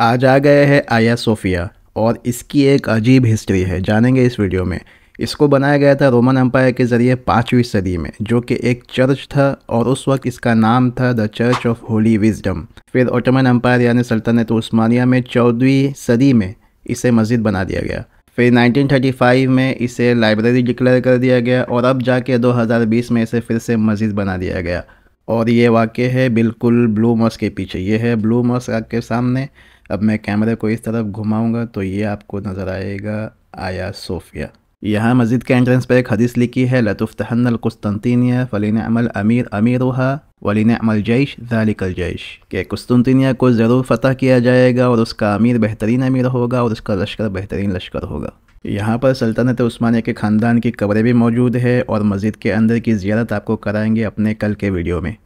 आज आ गए हैं आया सोफिया और इसकी एक अजीब हिस्ट्री है जानेंगे इस वीडियो में इसको बनाया गया था रोमन एम्पायर के ज़रिए पाँचवीं सदी में जो कि एक चर्च था और उस वक्त इसका नाम था the Church of Holy Wisdom फिर ओटमन एम्पायर यानी सल्तनत तो उस्मानिया में चौदहवीं सदी में इसे मस्जिद बना दिया गया फिर 1935 में इसे लाइब्रेरी डिक्लेयर कर दिया गया और अब जाके 2020 में इसे फिर से मस्जिद बना दिया गया और ये वाक़ है बिल्कुल ब्लू मॉस के पीछे ये है ब्लू मॉस आपके सामने अब मैं कैमरे को इस तरफ घुमाऊंगा तो ये आपको नज़र आएगा आया सोफिया यहाँ मस्जिद के एंट्रेंस पर एक हदीस लिखी है लतुफ़तहनकुस्तनतिनिया फ़लिन अमल अमीर अमीर उहा वलिन अमल जैश जालिकल जैश के कुस्तनतिनिया को ज़रूर फ़तह किया जाएगा और उसका अमीर बेहतरीन अमीर होगा और उसका लश्कर बेहतरीन लश्कर होगा यहाँ पर सल्तनत उस्मानिया के ख़ानदान की कब्रें भी मौजूद है और मस्जिद के अंदर की जियारत आपको कराएंगे अपने कल के वीडियो में